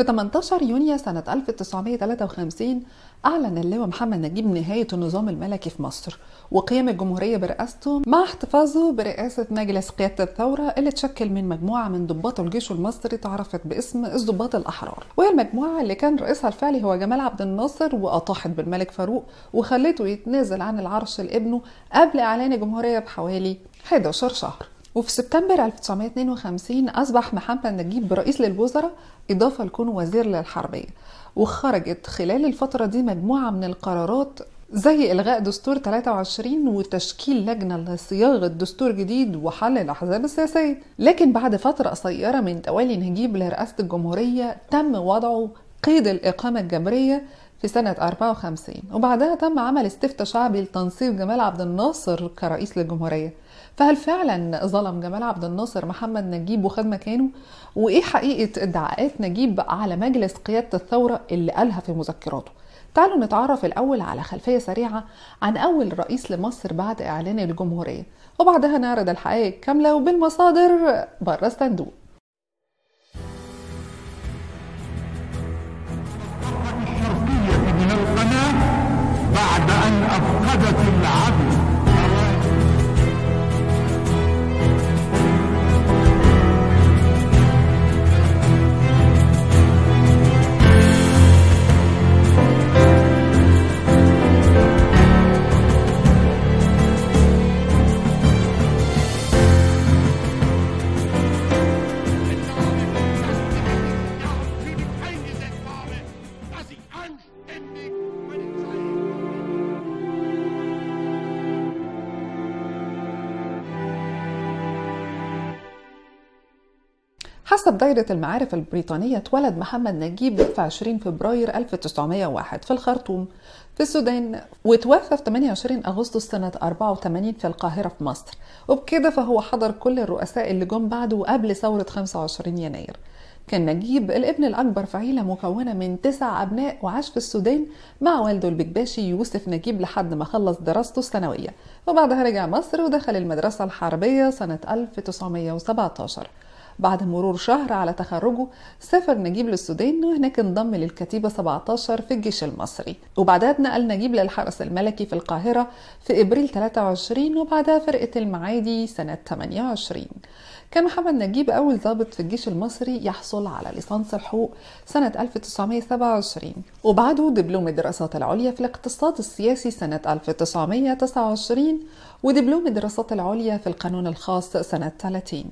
في 18 يونيو سنة 1953 أعلن اللواء محمد نجيب نهاية النظام الملكي في مصر وقيام الجمهورية برئاسته مع احتفاظه برئاسة مجلس قيادة الثورة اللي تشكل من مجموعة من ضباط الجيش المصري تعرفت باسم الضباط الأحرار وهي المجموعة اللي كان رئيسها الفعلي هو جمال عبد الناصر وأطاحت بالملك فاروق وخلته يتنازل عن العرش لابنه قبل إعلان الجمهورية بحوالي 11 شهر وفي سبتمبر 1952 أصبح محمد نجيب رئيس للوزراء إضافة لكون وزير للحربية وخرجت خلال الفترة دي مجموعة من القرارات زي إلغاء دستور 23 وتشكيل لجنة لصياغة دستور جديد وحل الأحزاب السياسية لكن بعد فترة قصيرة من توالي نجيب لرئاسة الجمهورية تم وضعه قيد الإقامة الجبرية في سنة 54 وبعدها تم عمل استفتاء شعبي لتنصيب جمال عبد الناصر كرئيس للجمهورية فهل فعلا ظلم جمال عبد الناصر محمد نجيب وخد مكانه؟ وإيه حقيقة ادعاءات نجيب على مجلس قيادة الثورة اللي قالها في مذكراته؟ تعالوا نتعرف الأول على خلفية سريعة عن أول رئيس لمصر بعد إعلان الجمهورية وبعدها نعرض الحقائق كاملة وبالمصادر بره الصندوق حسب دايرة المعارف البريطانية اتولد محمد نجيب في 20 فبراير 1901 في الخرطوم في السودان وتوفى في 28 أغسطس سنة 84 في القاهرة في مصر وبكده فهو حضر كل الرؤساء اللي جم بعده قبل ثورة 25 يناير كان نجيب الابن الأكبر في عيلة مكونة من تسع أبناء وعاش في السودان مع والده البكباشي يوسف نجيب لحد ما خلص دراسته الثانوية وبعدها رجع مصر ودخل المدرسة الحربية سنة 1917 بعد مرور شهر على تخرجه سافر نجيب للسودان وهناك انضم للكتيبة 17 في الجيش المصري وبعدها اتنقل نجيب للحرس الملكي في القاهرة في إبريل 23 وبعدها فرقة المعادي سنة 28 كان محمد نجيب أول ضابط في الجيش المصري يحصل على ليسانس الحقوق سنة 1927 وبعده دبلوم الدراسات العليا في الاقتصاد السياسي سنة 1929 ودبلوم الدراسات العليا في القانون الخاص سنة 30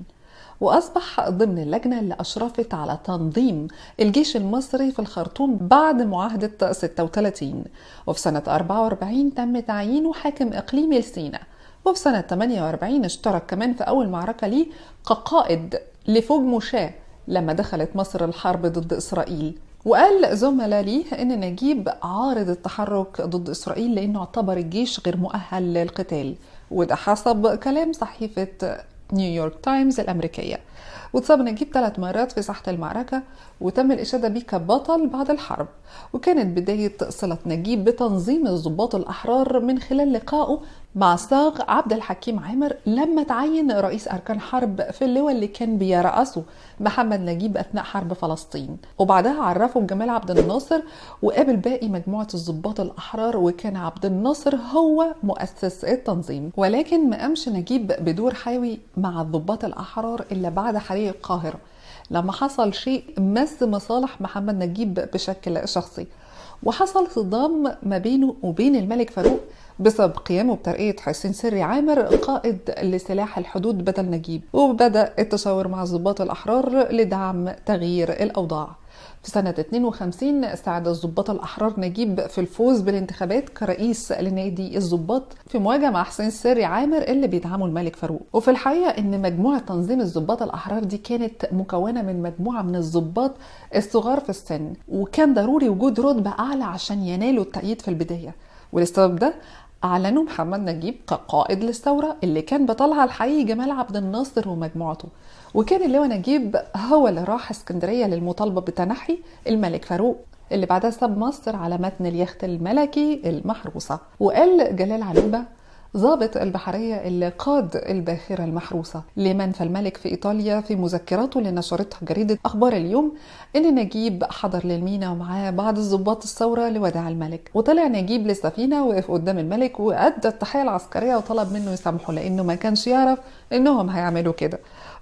وأصبح ضمن اللجنة اللي أشرفت على تنظيم الجيش المصري في الخرطوم بعد معاهدة 36 وفي سنة 44 تم تعيينه حاكم إقليمي لسينا وفي سنة 48 اشترك كمان في أول معركة ليه كقائد لفوج مشاة لما دخلت مصر الحرب ضد إسرائيل وقال زملاء ليه ان نجيب عارض التحرك ضد اسرائيل لانه اعتبر الجيش غير مؤهل للقتال وده حسب كلام صحيفه نيويورك تايمز الأمريكية وتصاب نجيب ثلاث مرات في ساحة المعركة وتم الإشادة به كبطل بعد الحرب وكانت بداية صلة نجيب بتنظيم الضباط الأحرار من خلال لقائه مع صاغ عبد الحكيم عامر لما تعين رئيس أركان حرب في اللواء اللي كان بيرأسه محمد نجيب أثناء حرب فلسطين وبعدها عرفه جمال عبد الناصر وقابل باقي مجموعة الضباط الأحرار وكان عبد الناصر هو مؤسس التنظيم ولكن ما قامش نجيب بدور حيوي مع الضباط الأحرار إلا بعد حريق القاهرة لما حصل شيء مس مصالح محمد نجيب بشكل شخصي وحصل صدام ما بينه وبين الملك فاروق بسبب قيامه بترقية حسين سري عامر قائد لسلاح الحدود بدل نجيب وبدأ التشاور مع الضباط الأحرار لدعم تغيير الأوضاع في سنة 52 ساعد الضباط الأحرار نجيب في الفوز بالانتخابات كرئيس لنادي الضباط في مواجهة مع حسين سري عامر اللي بيدعمه الملك فاروق وفي الحقيقة إن مجموعة تنظيم الضباط الأحرار دي كانت مكونة من مجموعة من الضباط الصغار في السن وكان ضروري وجود رتبة أعلى عشان ينالوا التأييد في البداية وللسبب ده أعلنوا محمد نجيب كقائد للثورة اللي كان بطلها الحقيقي جمال عبد الناصر ومجموعته وكان اللواء نجيب هو اللي راح اسكندرية للمطالبة بتنحي الملك فاروق اللي بعدها ساب مصر على متن اليخت الملكي المحروسة وقال جلال علبة ضابط البحرية اللي قاد الباخرة المحروسة لمنفى الملك في إيطاليا في مذكراته اللي نشرتها جريدة أخبار اليوم إن نجيب حضر للمينا ومعاه بعض الضباط الثورة لوداع الملك وطلع نجيب للسفينة وقف قدام الملك وأدى التحية العسكرية وطلب منه يسامحه لأنه ما كانش يعرف إنهم هيعملوا كده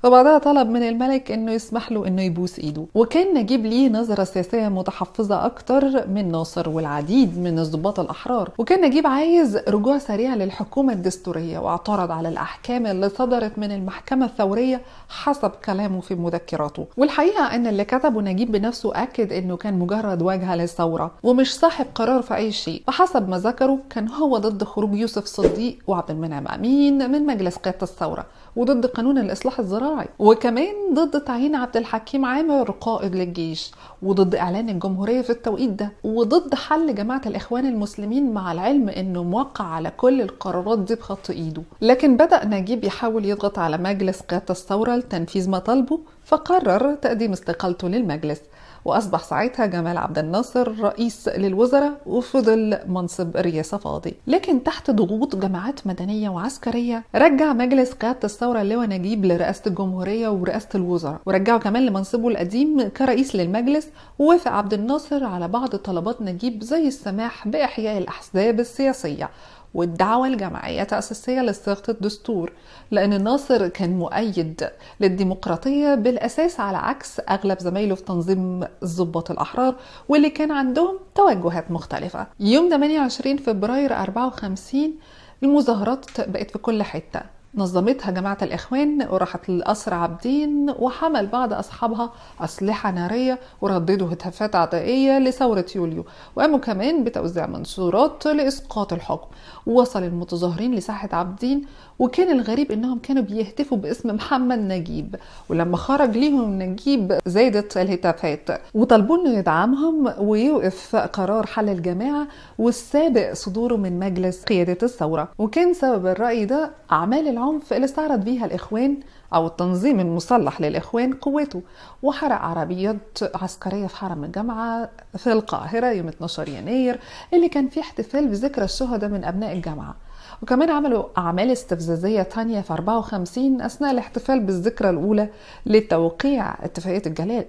فبعدها طلب من الملك انه يسمح له انه يبوس ايده وكان نجيب ليه نظره سياسيه متحفظه اكتر من ناصر والعديد من الضباط الاحرار وكان نجيب عايز رجوع سريع للحكومه الدستوريه واعترض على الاحكام اللي صدرت من المحكمه الثوريه حسب كلامه في مذكراته والحقيقه ان اللي كتبه نجيب بنفسه اكد انه كان مجرد واجهه للثوره ومش صاحب قرار في اي شيء فحسب ما ذكره كان هو ضد خروج يوسف صديق وعبد المنعم امين من مجلس قياده الثوره وضد قانون الاصلاح الزراعي الشرعي وكمان ضد تعيين عبد الحكيم عامر قائد للجيش وضد اعلان الجمهوريه في التوقيت ده وضد حل جماعه الاخوان المسلمين مع العلم انه موقع على كل القرارات دي بخط ايده لكن بدا نجيب يحاول يضغط على مجلس قياده الثوره لتنفيذ مطالبه فقرر تقديم استقالته للمجلس وأصبح ساعتها جمال عبد الناصر رئيس للوزراء وفضل منصب الرئاسة فاضي لكن تحت ضغوط جماعات مدنية وعسكرية رجع مجلس قيادة الثورة اللواء نجيب لرئاسة الجمهورية ورئاسة الوزراء ورجعه كمان لمنصبه القديم كرئيس للمجلس ووافق عبد الناصر على بعض طلبات نجيب زي السماح بإحياء الأحزاب السياسية والدعوة الجماعية تأسيسية لصياغة الدستور لأن ناصر كان مؤيد للديمقراطية بالأساس على عكس أغلب زمايله في تنظيم الضباط الأحرار واللي كان عندهم توجهات مختلفة يوم 28 فبراير 54 المظاهرات بقت في كل حتة نظمتها جماعة الإخوان وراحت لقصر عابدين وحمل بعض أصحابها أسلحة نارية ورددوا هتافات عدائية لثورة يوليو وقاموا كمان بتوزيع منشورات لإسقاط الحكم وصل المتظاهرين لساحة عابدين وكان الغريب إنهم كانوا بيهتفوا باسم محمد نجيب ولما خرج ليهم نجيب زادت الهتافات وطلبوا إنه يدعمهم ويوقف قرار حل الجماعة والسابق صدوره من مجلس قيادة الثورة وكان سبب الرأي ده أعمال العمر العنف اللي استعرض بيها الإخوان أو التنظيم المسلح للإخوان قوته وحرق عربيات عسكرية في حرم الجامعة في القاهرة يوم 12 يناير اللي كان فيه احتفال بذكرى الشهداء من أبناء الجامعة وكمان عملوا أعمال استفزازية تانية في 54 أثناء الاحتفال بالذكرى الأولى لتوقيع اتفاقية الجلاء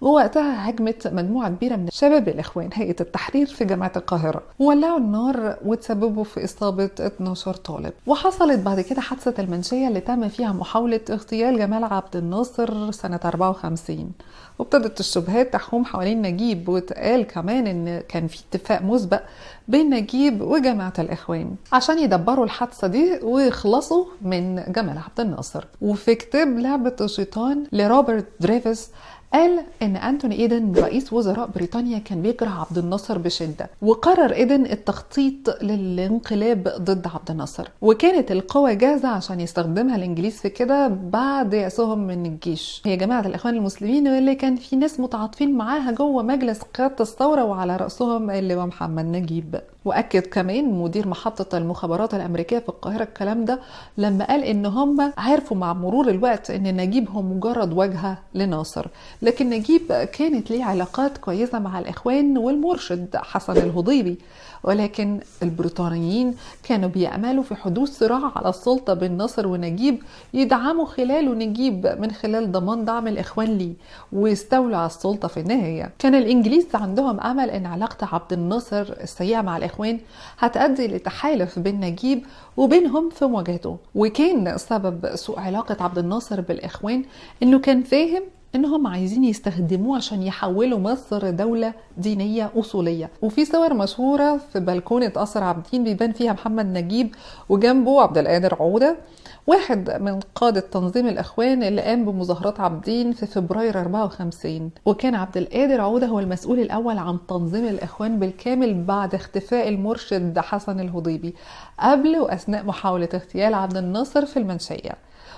ووقتها هجمت مجموعة كبيرة من شباب الإخوان هيئة التحرير في جامعة القاهرة وولعوا النار وتسببوا في إصابة 12 طالب وحصلت بعد كده حادثة المنشية اللي تم فيها محاولة اغتيال جمال عبد الناصر سنة 54 وابتدت الشبهات تحوم حوالين نجيب واتقال كمان ان كان في اتفاق مسبق بين نجيب وجماعة الإخوان عشان يدبروا الحادثة دي ويخلصوا من جمال عبد الناصر وفي كتاب لعبة الشيطان لروبرت دريفيس قال ان انتوني ايدن رئيس وزراء بريطانيا كان بيكره عبد الناصر بشده وقرر ايدن التخطيط للانقلاب ضد عبد الناصر وكانت القوى جاهزه عشان يستخدمها الانجليز في كده بعد يأسهم من الجيش هي جماعه الاخوان المسلمين اللي كان في ناس متعاطفين معاها جوه مجلس قياده الثوره وعلى راسهم اللي هو محمد نجيب واكد كمان مدير محطه المخابرات الامريكيه في القاهره الكلام ده لما قال ان هم عرفوا مع مرور الوقت ان نجيب هو مجرد واجهه لناصر لكن نجيب كانت ليه علاقات كويسه مع الاخوان والمرشد حسن الهضيبي ولكن البريطانيين كانوا بيأملوا في حدوث صراع على السلطه بين ناصر ونجيب يدعموا خلاله نجيب من خلال ضمان دعم الاخوان ليه ويستولوا على السلطه في النهايه كان الانجليز عندهم امل ان علاقه عبد الناصر السيئه مع الاخوان الإخوان هتؤدي لتحالف بين نجيب وبينهم في مواجهته وكان سبب سوء علاقة عبد الناصر بالإخوان إنه كان فاهم انهم عايزين يستخدموه عشان يحولوا مصر دولة دينية أصولية وفي صور مشهورة في بلكونة قصر عابدين بيبان فيها محمد نجيب وجنبه عبد القادر عودة واحد من قادة تنظيم الأخوان اللي قام بمظاهرات عابدين في فبراير 54 وكان عبد القادر عودة هو المسؤول الأول عن تنظيم الأخوان بالكامل بعد اختفاء المرشد حسن الهضيبي قبل وأثناء محاولة اغتيال عبد الناصر في المنشية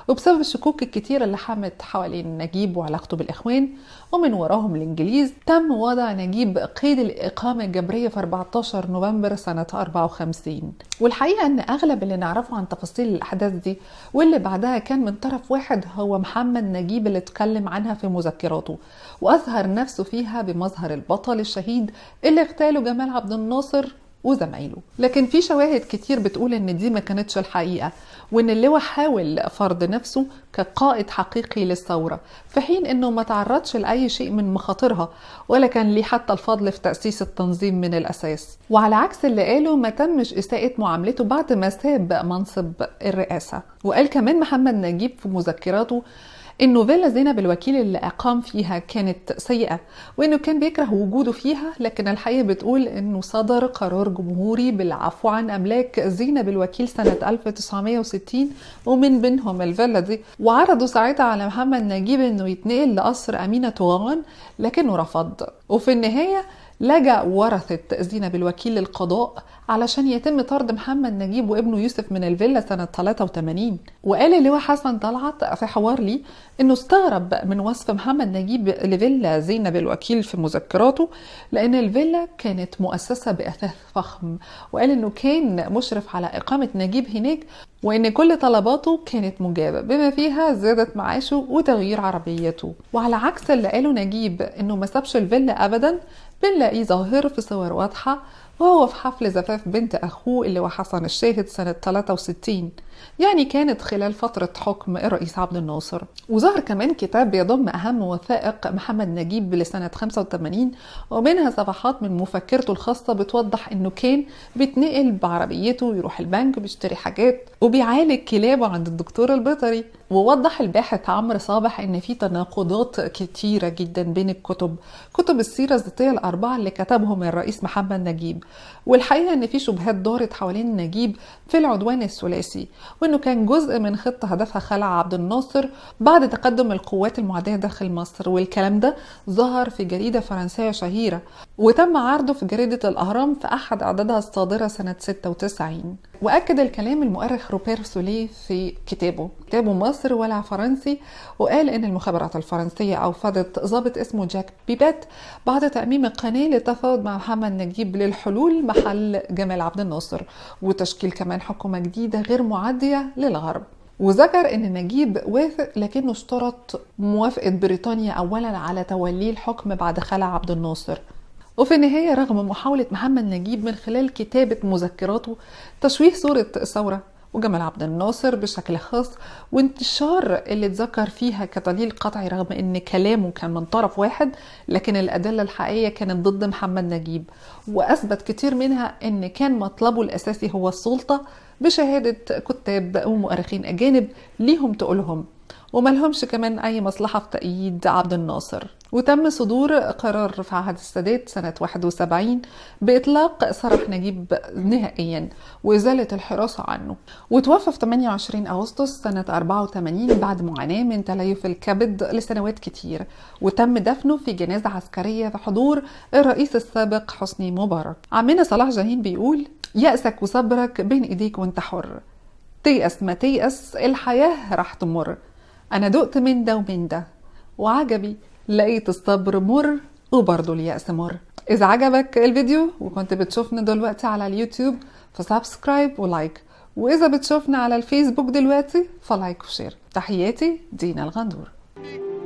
وبسبب الشكوك الكتيرة اللي حمت حوالين نجيب وعلاقته بالإخوان ومن وراهم الإنجليز تم وضع نجيب قيد الإقامة الجبرية في 14 نوفمبر سنة 54 والحقيقة أن أغلب اللي نعرفه عن تفاصيل الأحداث دي واللي بعدها كان من طرف واحد هو محمد نجيب اللي اتكلم عنها في مذكراته وأظهر نفسه فيها بمظهر البطل الشهيد اللي اغتاله جمال عبد الناصر وزمايله لكن في شواهد كتير بتقول ان دي ما كانتش الحقيقه وان اللواء حاول فرض نفسه كقائد حقيقي للثوره في حين انه ما تعرضش لاي شيء من مخاطرها ولا كان ليه حتى الفضل في تاسيس التنظيم من الاساس وعلى عكس اللي قاله ما تمش اساءه معاملته بعد ما ساب منصب الرئاسه وقال كمان محمد نجيب في مذكراته انه فيلا زينب الوكيل اللي اقام فيها كانت سيئه وانه كان بيكره وجوده فيها لكن الحقيقه بتقول انه صدر قرار جمهوري بالعفو عن املاك زينب الوكيل سنه 1960 ومن بينهم الفيلا دي وعرضوا ساعتها على محمد نجيب انه يتنقل لقصر امينه طغان لكنه رفض وفي النهايه لجأ ورثة زينب الوكيل للقضاء علشان يتم طرد محمد نجيب وابنه يوسف من الفيلا سنة 83 وقال اللواء حسن طلعت في حوار لي انه استغرب من وصف محمد نجيب لفيلا زينب الوكيل في مذكراته لان الفيلا كانت مؤسسة بأثاث فخم وقال انه كان مشرف على إقامة نجيب هناك وإن كل طلباته كانت مجابة بما فيها زيادة معاشه وتغيير عربيته وعلى عكس اللي قاله نجيب إنه ما سابش الفيلا أبدا بنلاقيه ظاهر في صور واضحة وهو في حفل زفاف بنت أخوه اللي هو حسن الشاهد سنة 63 يعني كانت خلال فترة حكم الرئيس عبد الناصر وظهر كمان كتاب بيضم أهم وثائق محمد نجيب لسنة 85 ومنها صفحات من مفكرته الخاصة بتوضح إنه كان بيتنقل بعربيته يروح البنك بيشتري حاجات وبيعالج كلابه عند الدكتور البيطري ووضح الباحث عمرو صابح ان في تناقضات كتيره جدا بين الكتب كتب السيره الذاتيه الاربعه اللي كتبهم الرئيس محمد نجيب والحقيقه ان في شبهات دارت حوالين نجيب في العدوان الثلاثي وانه كان جزء من خطه هدفها خلع عبد الناصر بعد تقدم القوات المعاديه داخل مصر والكلام ده ظهر في جريده فرنسيه شهيره وتم عرضه في جريده الاهرام في احد اعدادها الصادره سنه 96 وأكد الكلام المؤرخ روبير سولي في كتابه كتابه مصر ولا فرنسي وقال أن المخابرات الفرنسية أوفدت ضابط اسمه جاك بيبات بعد تأميم قناة للتفاوض مع محمد نجيب للحلول محل جمال عبد الناصر وتشكيل كمان حكومة جديدة غير معديه للغرب وذكر ان نجيب وافق لكنه اشترط موافقه بريطانيا اولا على توليه الحكم بعد خلع عبد الناصر وفي النهاية رغم محاولة محمد نجيب من خلال كتابة مذكراته تشويه صورة الثورة وجمال عبد الناصر بشكل خاص وانتشار اللي اتذكر فيها كدليل قطعي رغم ان كلامه كان من طرف واحد لكن الادله الحقيقيه كانت ضد محمد نجيب واثبت كتير منها ان كان مطلبه الاساسي هو السلطه بشهاده كتاب ومؤرخين اجانب ليهم تقولهم وما لهمش كمان أي مصلحة في تأييد عبد الناصر وتم صدور قرار في عهد السادات سنة 71 بإطلاق سراح نجيب نهائيا وإزالة الحراسة عنه وتوفى في 28 أغسطس سنة 84 بعد معاناة من تليف الكبد لسنوات كتير وتم دفنه في جنازة عسكرية في حضور الرئيس السابق حسني مبارك عمنا صلاح جاهين بيقول يأسك وصبرك بين إيديك وانت حر تيأس ما تيأس الحياة راح تمر أنا دقت من ده ومن ده وعجبي لقيت الصبر مر وبرضه اليأس مر إذا عجبك الفيديو وكنت بتشوفنا دلوقتي على اليوتيوب فسبسكرايب ولايك وإذا بتشوفنا على الفيسبوك دلوقتي فلايك وشير تحياتي دينا الغندور